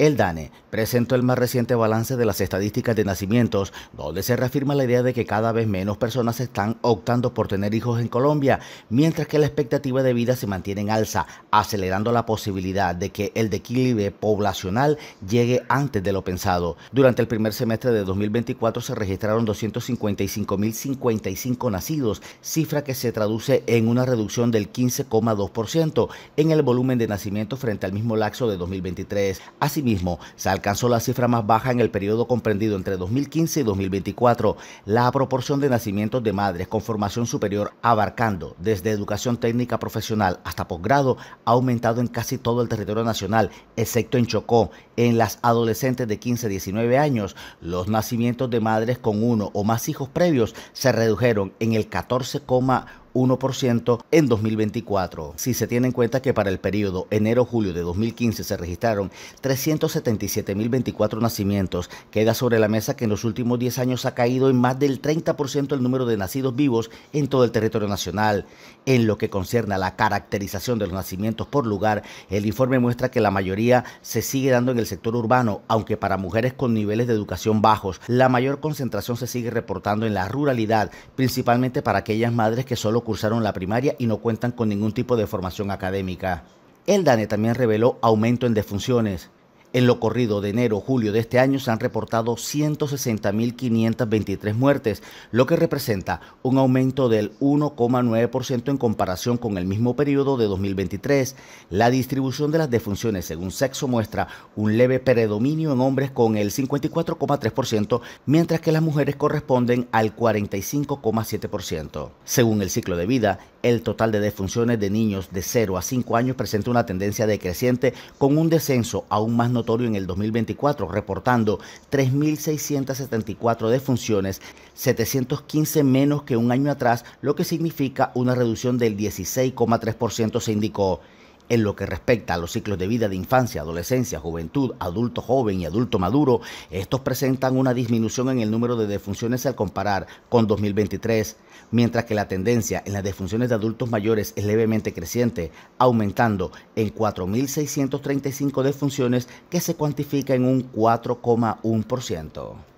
El DANE presentó el más reciente balance de las estadísticas de nacimientos, donde se reafirma la idea de que cada vez menos personas están optando por tener hijos en Colombia, mientras que la expectativa de vida se mantiene en alza, acelerando la posibilidad de que el declive poblacional llegue antes de lo pensado. Durante el primer semestre de 2024 se registraron 255.055 nacidos, cifra que se traduce en una reducción del 15,2% en el volumen de nacimientos frente al mismo laxo de 2023 se alcanzó la cifra más baja en el periodo comprendido entre 2015 y 2024, la proporción de nacimientos de madres con formación superior abarcando desde educación técnica profesional hasta posgrado ha aumentado en casi todo el territorio nacional, excepto en Chocó. En las adolescentes de 15 a 19 años, los nacimientos de madres con uno o más hijos previos se redujeron en el 14,1%. 1% en 2024. Si se tiene en cuenta que para el periodo enero-julio de 2015 se registraron 377.024 nacimientos, queda sobre la mesa que en los últimos 10 años ha caído en más del 30% el número de nacidos vivos en todo el territorio nacional. En lo que concierne a la caracterización de los nacimientos por lugar, el informe muestra que la mayoría se sigue dando en el sector urbano, aunque para mujeres con niveles de educación bajos, la mayor concentración se sigue reportando en la ruralidad, principalmente para aquellas madres que solo cursaron la primaria y no cuentan con ningún tipo de formación académica. El DANE también reveló aumento en defunciones. En lo corrido de enero-julio de este año se han reportado 160.523 muertes, lo que representa un aumento del 1,9% en comparación con el mismo periodo de 2023. La distribución de las defunciones según sexo muestra un leve predominio en hombres con el 54,3%, mientras que las mujeres corresponden al 45,7%. Según el ciclo de vida, el total de defunciones de niños de 0 a 5 años presenta una tendencia decreciente con un descenso aún más notable en el 2024, reportando 3.674 defunciones, 715 menos que un año atrás, lo que significa una reducción del 16,3%, se indicó en lo que respecta a los ciclos de vida de infancia, adolescencia, juventud, adulto joven y adulto maduro, estos presentan una disminución en el número de defunciones al comparar con 2023, mientras que la tendencia en las defunciones de adultos mayores es levemente creciente, aumentando en 4.635 defunciones que se cuantifica en un 4,1%.